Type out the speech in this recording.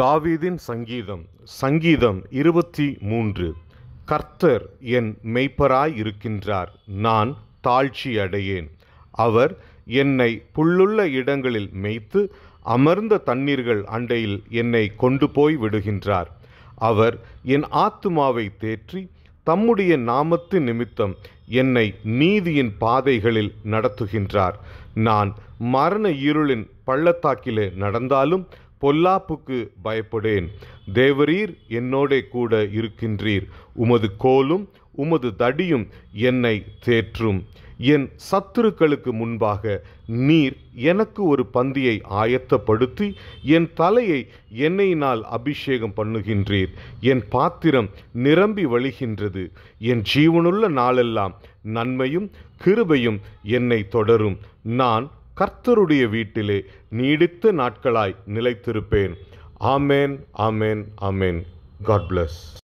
தாவீதின் சங்கீதம் சங்கீதம் இருபத்தி மூன்று கர்த்தர் என் மெய்ப்பராய் இருக்கின்றார் நான் தாழ்ச்சி அடையேன் அவர் என்னை புல்லுள்ள இடங்களில் மேய்த்து அமர்ந்த தண்ணீர்கள் அண்டையில் என்னை கொண்டு போய் விடுகின்றார் அவர் என் ஆத்துமாவை தேற்றி தம்முடைய நாமத்து நிமித்தம் என்னை நீதியின் பாதைகளில் நடத்துகின்றார் நான் மரண இருளின் பள்ளத்தாக்கிலே நடந்தாலும் பொல்லாப்புக்கு பயப்படேன் தேவரீர் என்னோடே கூட இருக்கின்றீர் உமது கோலும் உமது தடியும் என்னை தேற்றும் என் சத்துருக்களுக்கு முன்பாக நீர் எனக்கு ஒரு பந்தியை ஆயத்தப்படுத்தி என் தலையை எண்ணெயினால் அபிஷேகம் பண்ணுகின்றீர் என் பாத்திரம் நிரம்பி வழிகின்றது என் ஜீவனுள்ள நாளெல்லாம் நன்மையும் கிருபையும் என்னை தொடரும் நான் கர்த்தருடைய வீட்டிலே நீடித்த நாட்களாய் நிலைத்திருப்பேன் ஆமேன் ஆமேன் ஆமேன் காட் பிளஸ்